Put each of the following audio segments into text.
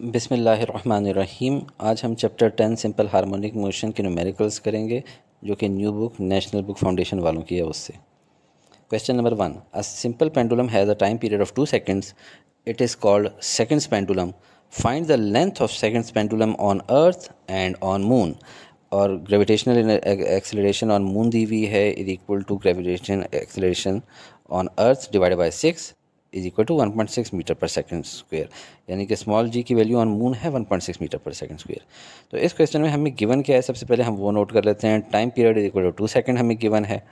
बिसमीम आज हम chapter ten simple harmonic motion के न्यूमेरिकल्स करेंगे जो कि new book national book foundation वालों की है उससे question number one a simple pendulum has a time period of two seconds it is called seconds pendulum find the length of seconds pendulum on earth and on moon और gravitational acceleration on moon दी हुई है is equal to gravitation acceleration on earth divide by six is equal to 1.6 metre पर second square यानी कि small G की value on moon है 1.6 metre पर सेकंड स्क्वायर तो इस क्वेश्चन में हमें गिवन क्या है सबसे पहले हम वो नोट कर लेते हैं time period is equal to two second हमें गिवन है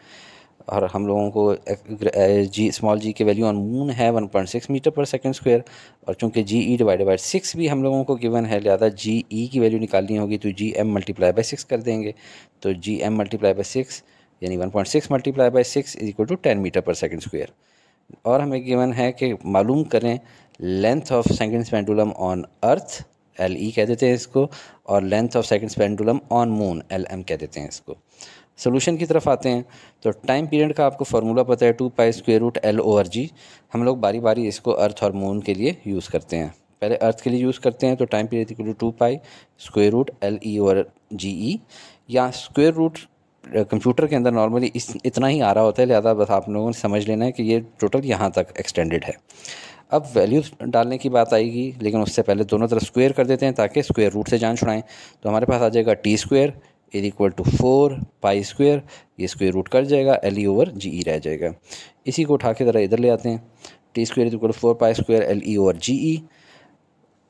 और हम लोगों को जी स्मॉल जी की वैल्यू ऑन मून है 1.6 मीटर पर सेकंड स्क्वायर और चूंकि G E divided by six भी हम लोगों को गिवन है लिहाजा जी ई e की वैल्यू निकालनी होगी तो G M multiply by six कर देंगे तो G M multiply by six यानी 1.6 multiply by six is equal to ten metre पर सेकंड स्क्वायर और हमें गिवन है कि मालूम करें length of second pendulum on earth L E कह देते हैं इसको और length of second pendulum on moon L M कह देते हैं इसको सोल्यूशन की तरफ आते हैं तो टाइम पीरियड का आपको फार्मूला पता है two pi square root L over G हम लोग बारी बारी इसको अर्थ और मून के लिए यूज़ करते हैं पहले अर्थ के लिए यूज़ करते हैं तो time period equal to two pi square root L E और जी ई या स्क्वेयर रूट कंप्यूटर के अंदर नॉर्मली इस इतना ही आ रहा होता है लिहाजा बस आप लोगों ने समझ लेना है कि ये टोटल यहाँ तक एक्सटेंडेड है अब वैल्यूज डालने की बात आएगी लेकिन उससे पहले दोनों तरफ स्क्वेयर कर देते हैं ताकि स्क्वेयर रूट से जान छुड़ाएं तो हमारे पास आ जाएगा T square is equal to four pi square ये स्क्वेयर रूट कर जाएगा एल ई ओवर जी ई रह जाएगा इसी को उठा के ज़रा इधर ले आते हैं T square is equal four pi square L E over G E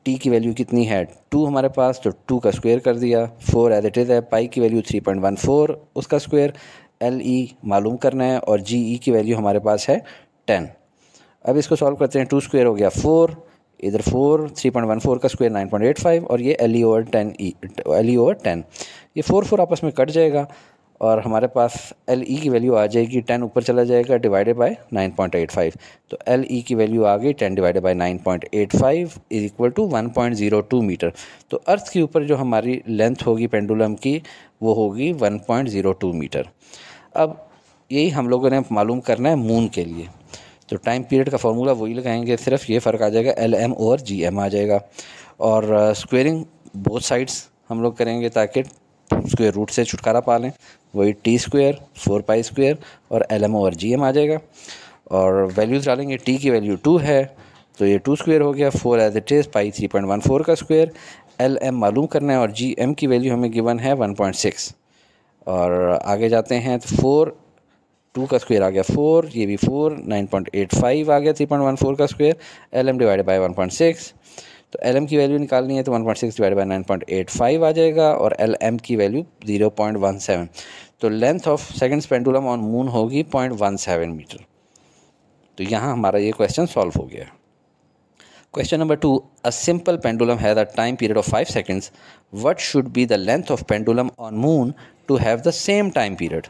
T की वैल्यू कितनी है टू हमारे पास तो टू का स्क्वायर कर दिया फोर एज इट इज़ है पाई की value three point one four उसका स्क्वायर एल ई e मालूम करना है और जी ई e की वैल्यू हमारे पास है टेन अब इसको सॉल्व करते हैं टू स्क्वायर हो गया फोर इधर four three point one four का square nine point eight five और ये L E over ten E L E over ten ये फोर फोर आपस में कट जाएगा और हमारे पास एल ई e की वैल्यू आ जाएगी टेन ऊपर चला जाएगा divided by nine point eight five तो एल ई e की वैल्यू आ गई ten divided by nine point eight five is equal to one point zero two metre तो अर्थ के ऊपर जो हमारी लेंथ होगी पेंडुलम की वो होगी one point zero two metre अब यही हम लोगों ने मालूम करना है मून के लिए तो टाइम पीरियड का फार्मूला वही लगाएंगे सिर्फ ये फ़र्क आ जाएगा L M over G M आ जाएगा और स्क्वेयरिंग बोथ साइड्स हम लोग करेंगे ताकि स्क्वेयर रूट से छुटकारा पा लें वही T square four pi square और L M over G M आ जाएगा और वैल्यूज़ डालेंगे टी की वैल्यू टू है तो ये टू स्क्वेयर हो गया four as it is pi three point one four का स्क्वेयर एल एम मालूम करना है और जी एम की वैल्यू हमें गिवन है वन पॉइंट सिक्स और आगे जाते हैं तो फोर टू का स्क्वेयर आ गया फोर ये भी four nine point eight five आ गया थ्री पॉइंट वन फोर का square L M divide by one point six तो एल एम की वैल्यू निकालनी है तो one point six divide by nine point eight five आ जाएगा और एल एम की value zero point one seven तो length of second pendulum on moon होगी पॉइंट वन सेवन मीटर तो यहाँ हमारा ये क्वेश्चन सॉल्व हो गया question number two a simple pendulum has a time period of five seconds what should be the length of pendulum on moon to have the same time period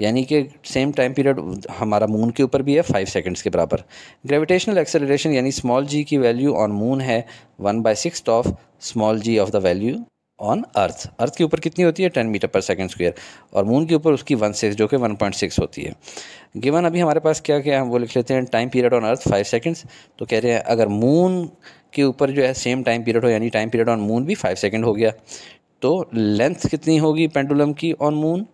यानी कि same time period हमारा moon के ऊपर भी है five seconds के बराबर gravitational acceleration यानी स्मॉल जी की वैल्यू ऑन मून है one by six of small G of the value on earth earth के ऊपर कितनी होती है टेन मीटर पर सेकेंड स्क्वेयर और मून के ऊपर उसकी वन सिक्स जो कि वन पॉइंट सिक्स होती है गिवन अभी हमारे पास क्या क्या है वो लिख लेते हैं time period on earth five seconds तो कह रहे हैं अगर मून के ऊपर जो है सेम टाइम पीरियड हो यानी टाइम पीरियड ऑन मून भी फाइव सेकेंड हो गया तो लेंथ कितनी होगी पेंडुलम की ऑन मून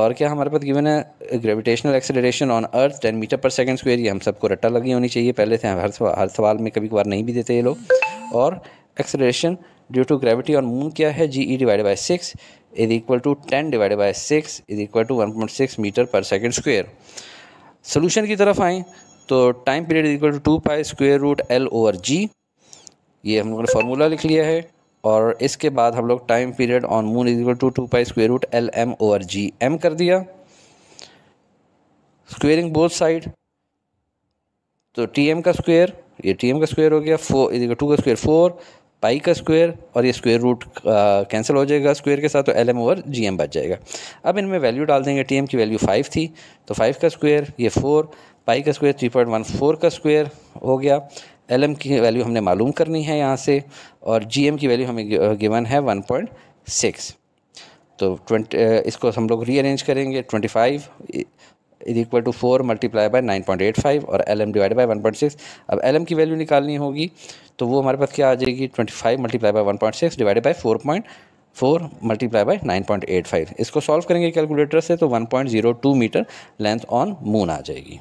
और क्या हमारे पास गिवन है gravitational acceleration on earth ten metre पर सेकेंड स्क्वेयर ये हम सबको रट्टा लगी होनी चाहिए पहले से हर हर सवाल में कभी कभार नहीं भी देते ये लोग और acceleration due to gravity on moon क्या है G E divide by six is equal to ten divide by six is equal to one point six metre पर सेकेंड स्क्वेयर सोल्यूशन की तरफ आएँ तो time period is equal to two pi square root L over G ये हम लोगों ने formula लिख लिया है और इसके बाद हम लोग time period on moon is equal to two pi square root L M over G M कर दिया स्क्वेयरिंग बोथ साइड तो टी एम का स्क्वेयर ये टी एम का स्क्वेयर हो गया फोर इज इक्वल टू का स्क्वेयर फोर पाई का स्क्वायर और ये स्क्वायर रूट कैंसिल हो जाएगा स्क्वायर के साथ तो L M over G M बच जाएगा अब इनमें वैल्यू डाल देंगे टी एम की वैल्यू फाइव थी तो फाइव का स्क्वायर ये फोर पाई का square three point one four का स्क्वायर हो गया एल एम की वैल्यू हमने मालूम करनी है यहाँ से और जी एम की वैल्यू हमें गिवन है वन पॉइंट सिक्स तो ट्वेंटी uh, इसको हम लोग रीअरेंज करेंगे twenty five is equal to four multiply by nine point eight five और L M divide by one point six अब एल एम की वैल्यू निकालनी होगी तो वो हमारे पास क्या आ जाएगी twenty five multiply by one point six divide by four point four multiply by nine point eight five इसको सॉल्व करेंगे कैलकुलेटर से तो one point zero two metre length on moon आ जाएगी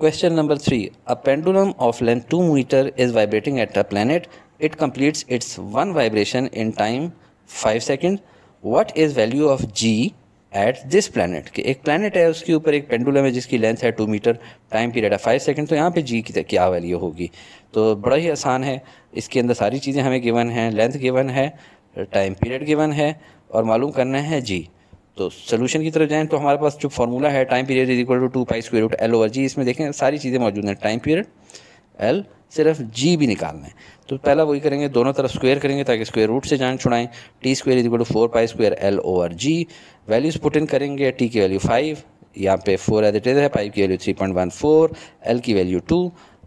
question number three a pendulum of length two metre is vibrating at a planet it completes its one vibration in time five second what is value of g at this planet कि एक planet है उसके ऊपर एक pendulum है जिसकी length है two metre time period है फाइव सेकेंड तो यहाँ पे जी की क्या वैल्यू होगी तो बड़ा ही आसान है इसके अंदर सारी चीज़ें हमें गिवन हैं लेंथ गिवन है टाइम पीरियड गिवन है और मालूम करना है जी तो सोल्यूशन की तरफ जाएँ तो हमारे पास जो फार्मूला है time period is equal to two pi square root L over g इसमें देखें सारी चीज़ें मौजूद हैं टाइम पीरियड एल सिर्फ जी भी निकालना है तो पहला वही करेंगे दोनों तरफ स्क्वेयर करेंगे ताकि स्क्वेयर रूट से जान छुड़ाएं t square is to four pi square l over g values put in करेंगे टी की वैल्यू फाइव यहाँ पे फोर एज इट इज है फाइव की value three point one four l की वैल्यू टू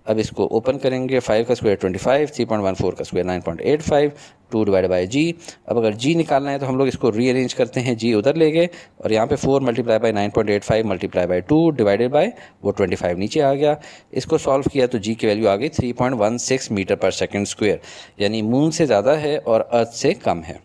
अब इसको ओपन करेंगे फाइव का square twenty five three point one four का square nine point eight five two divide by g अब अगर जी निकालना है तो हम लोग इसको रीअरेंज करते हैं जी उधर ले गए और यहाँ पे four multiply by nine point eight five multiply by two divided by वो ट्वेंटी फाइव नीचे आ गया इसको सॉल्व किया तो जी की वैल्यू आ गई three point one six metre पर सेकेंड स्क्वेयर यानी मून से ज़्यादा है और अर्थ से कम है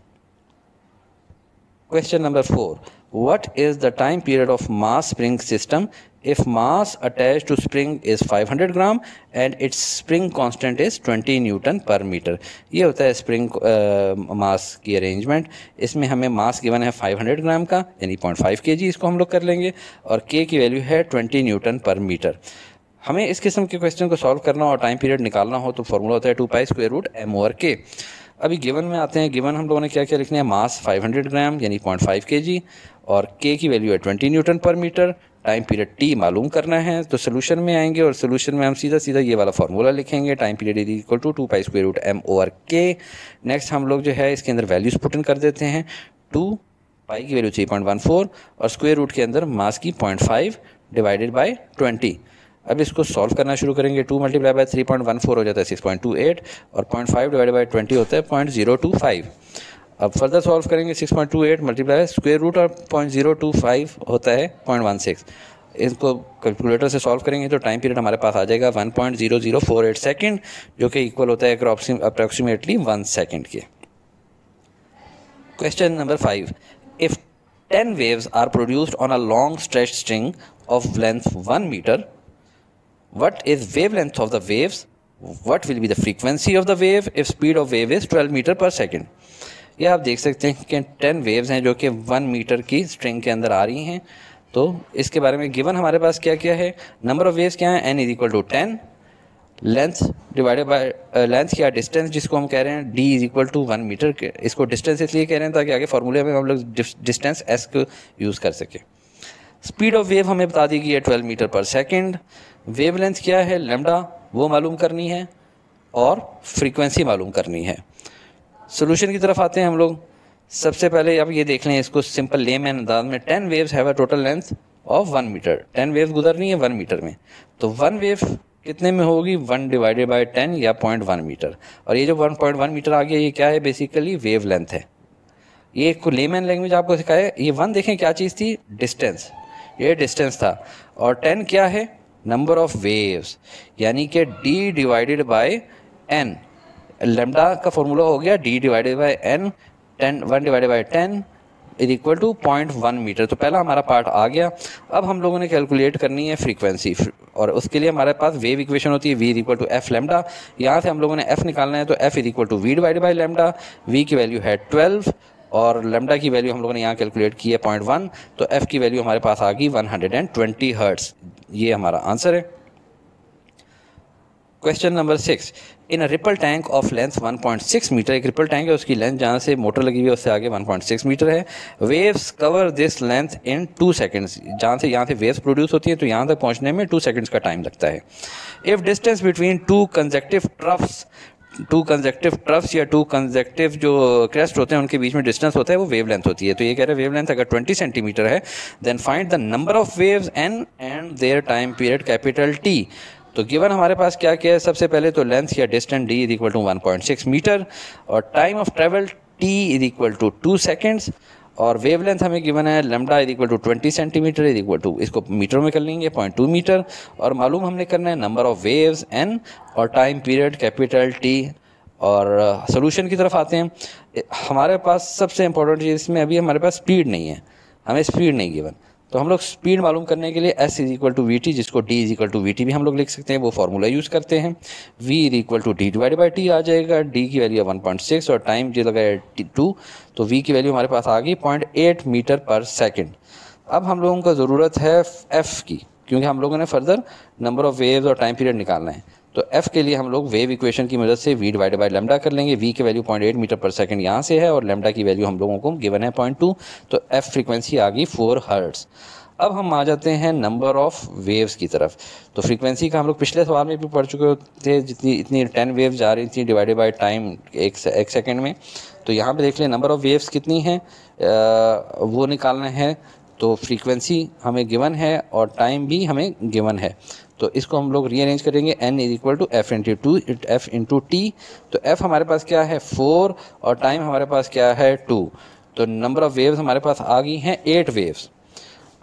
question number four what is the time period of mass spring system if mass attached to spring is 500 gram and its spring constant is twenty newton per metre ये होता है स्प्रिंग मास की arrangement इसमें हमें mass given है 500 ग्राम का यानी के जी इसको हम लोग कर लेंगे और के की वैल्यू है ट्वेंटी न्यूटन पर मीटर हमें इस किस्म के क्वेश्चन को सॉल्व करना और टाइम पीरियड निकालना हो तो फॉर्मूला होता है two pi square root m over k अभी गिवन में आते हैं गिवन हम लोगों ने क्या क्या लिखना है मास 500 ग्राम यानी 0.5 केजी और के की वैल्यू है 20 Newton per metre time period T मालूम करना है तो सोल्यूशन में आएंगे और सोल्यूशन में हम सीधा सीधा ये वाला फार्मूला लिखेंगे time period is equal to two pi square root m over k next हम लोग जो है इसके अंदर वैल्यूज पुटन कर देते हैं टू पाई की value three point one four और स्क्वेयर रूट के अंदर मास की point five divided by twenty अब इसको सॉल्व करना शुरू करेंगे two multiply by three point one four हो जाता है सिक्स पॉइंट टू एट और point five divide by twenty होता है पॉइंट जीरो टू फाइव अब फर्दर सॉल्व करेंगे six point two eight multiply square root और पॉइंट जीरो टू फाइव होता है पॉइंट वन सिक्स इसको कैलकुलेटर से सॉल्व करेंगे तो टाइम पीरियड हमारे पास आ जाएगा one point zero zero four eight second जो कि इक्वल होता है अप्रॉक्सीमेटली वन सेकेंड के question number five if ten waves are produced on a long stretch string of length one metre what is wavelength of the waves what will be the frequency of the wave if speed of wave is 12 meter per second ये आप देख सकते हैं कि 10 waves हैं जो कि 1 metre की स्ट्रिंग के अंदर आ रही हैं तो इसके बारे में गिवन हमारे पास क्या क्या है नंबर ऑफ वेव्स क्या है n is equal to ten length divided by length या डिस्टेंस जिसको हम कह रहे हैं d is equal to one metre के इसको डिस्टेंस इसलिए कह रहे हैं ताकि आगे फार्मूले में हम लोग डिस्टेंस एस को यूज़ कर सकें स्पीड ऑफ वेव हमें बता दी गई है ट्वेल्व मीटर पर सेकेंड वेवलेंथ क्या है लेमडा वो मालूम करनी है और फ्रीक्वेंसी मालूम करनी है सोल्यूशन की तरफ आते हैं हम लोग सबसे पहले आप ये देख लें इसको सिंपल लेम एन अंदाज में ten waves have a total length of one metre ten wave गुजरनी है वन मीटर में तो वन वेव कितने में होगी वन डिवाइडेड बाई टेन या पॉइंट वन मीटर और ये जो वन पॉइंट वन मीटर आ गया ये क्या है बेसिकली वेव लेंथ है ये को लेमैन लैंग्वेज आपको सिखाया ये वन देखें क्या चीज़ थी डिस्टेंस ये डिस्टेंस था और टेन क्या है नंबर ऑफ वेव्स यानी कि d divided by n lambda का फॉर्मूला हो गया d divided by n ten one divided by ten is equal to point one metre तो पहला हमारा पार्ट आ गया अब हम लोगों ने कैलकुलेट करनी है फ्रीक्वेंसी और उसके लिए हमारे पास वेव इक्वेशन होती है v is equal to f lambda यहाँ से हम लोगों ने एफ निकालना है तो f is equal to v divide by lambda v की वैल्यू है ट्वेल्व और लेमडा की वैल्यू हम लोगों ने यहाँ कैलकुलेट की है पॉइंट वन तो एफ की वैल्यू हमारे पास आ गई one hundred and twenty hertz ये हमारा आंसर है question number six in ripple tank of length 1.6 metre एक रिपल टैंक है उसकी लेंथ जहाँ से मोटर लगी हुई है उससे आगे 1.6 मीटर है waves cover this length in two seconds जहाँ से यहाँ से वेव्स प्रोड्यूस होती है तो यहाँ तक पहुँचने में टू सेकेंड्स का टाइम लगता है if distance between two consecutive troughs two consecutive troughs या टू कंजेक्टिव जो क्रेस्ट होते हैं उनके बीच में डिस्टेंस होता है वो वेव लेंथ होती है तो ये कह रहे हैं वेव लेंथ अगर ट्वेंटी सेंटीमीटर है then find the number of wave n and their time period capital t तो गिवन हमारे पास क्या क्या है सबसे पहले तो लेंथ या distance d is equal to one point six metre और time of travel t is equal to two seconds और वेवलेंथ हमें गिवन है lambda is equal to twenty centimetre is equal to इसको मीटर में कर लेंगे point two metre और मालूम हमने करना है नंबर ऑफ वेव्स एन और टाइम पीरियड कैपिटल टी और सोल्यूशन uh, की तरफ आते हैं हमारे पास सबसे इंपॉर्टेंट चीज़ इसमें अभी हमारे पास स्पीड नहीं है हमें स्पीड नहीं गिवन तो हम लोग स्पीड मालूम करने के लिए s is equal to v t जिसको d is equal to v t भी हम लोग लिख सकते हैं वो फार्मूला यूज़ करते हैं v is equal to d divide by t आ जाएगा डी की वैल्यू वन पॉइंट सिक्स और टाइम जो लगाया टू तो वी की वैल्यू हमारे पास आ गई पॉइंट एट मीटर पर सेकेंड अब हम लोगों को ज़रूरत है एफ़ की क्योंकि हम लोगों ने फर्दर नंबर ऑफ़ वेव्स और टाइम पीरियड निकालना है तो एफ के लिए हम लोग वेव इक्वेशन की मदद से वी डिवाइड बाई लेमडा कर लेंगे वी की वैल्यू पॉइंट एट मीटर पर सेकंड यहाँ से है और लेमडा की वैल्यू हम लोगों को गिवन है पॉइंट टू तो एफ फ्रीक्वेंसी आ गई फोर हर्ट्स अब हम आ जाते हैं नंबर ऑफ़ वेव्स की तरफ तो फ्रीक्वेंसी का हम लोग पिछले सवाल में भी पढ़ चुके थे जितनी इतनी टेन वेव्स जा रही थी डिवाइडेड बाय टाइम एक से, एक सेकेंड में तो यहाँ पे देख लें नंबर ऑफ़ वेव्स कितनी हैं वो निकालना है तो फ्रीक्वेंसी हमें गिवन है और टाइम भी हमें गिवन है तो इसको हम लोग रीअरेंज करेंगे n is equal to f into two f into t तो एफ हमारे पास क्या है फोर और टाइम हमारे पास क्या है टू तो नंबर ऑफ वेव्स हमारे पास आ गई हैं एट वेव्स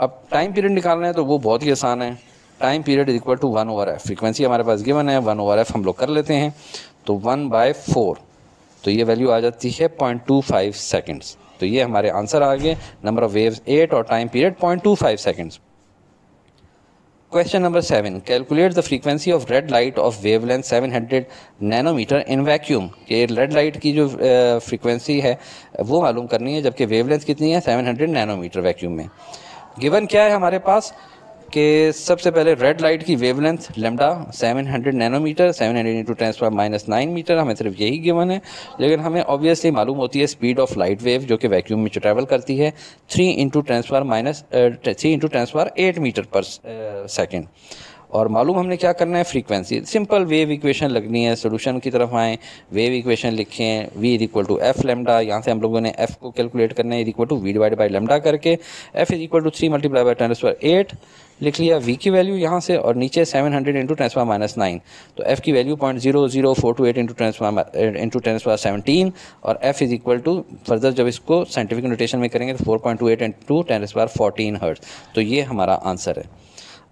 अब टाइम पीरियड निकालना है तो वो बहुत ही आसान है time period is equal to one over f frequency हमारे पास गिवन है वन ओवर एफ हम लोग कर लेते हैं तो वन बाय फोर तो ये वैल्यू आ जाती है पॉइंट टू फाइव सेकेंड्स तो ये हमारे आंसर आ गए नंबर ऑफ वेव्स एट और time period point two five seconds question number seven calculate the frequency of red light of wavelength seven hundred nanometre in vacuum ये red light की जो frequency है वो मालूम करनी है जबकि वेवलेंथ कितनी है सेवन हंड्रेड नैनोमीटर वैक्यूम में गिवन क्या है हमारे पास कि सबसे पहले रेड लाइट की wavelength lambda 700 nanometre 700 hundred into tens पर माइनस नाइन मीटर हमें सिर्फ यही गिवन है लेकिन हमें ऑब्वियसली मालूम होती है स्पीड ऑफ लाइट वेव जो कि वैक्यूम में ट्रैवल करती है 3 इंटू टेंस पर माइनस थ्री इंटू टेंस पर एट मीटर पर सेकेंड और मालूम हमने क्या करना है फ्रीक्वेंसी सिंपल वेव इक्वेशन लगनी है सोल्यूशन की तरफ आएँ वेव इक्वेशन लिखें v is equal to f lambda यहाँ से हम लोगों ने एफ को कैलकुलेट करना है is equal to v divide by lambda करके f is equal to three multiply by ten पर एट लिख लिया v की वैल्यू यहाँ से और नीचे 700 hundred into tens power minus nine तो f की value point zero zero four two eight into tens power into tens power seventeen और f is equal to further जब इसको साइंटिफिक नोटेशन में करेंगे तो four point two eight into tens power fourteen hertz तो ये हमारा आंसर है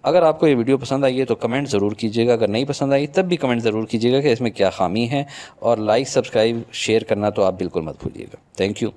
अगर आपको ये वीडियो पसंद आई है तो कमेंट ज़रूर कीजिएगा अगर नहीं पसंद आई तब भी कमेंट ज़रूर कीजिएगा कि इसमें क्या खामी है और लाइक सब्सक्राइब शेयर करना तो आप बिल्कुल मत भूलिएगा थैंक यू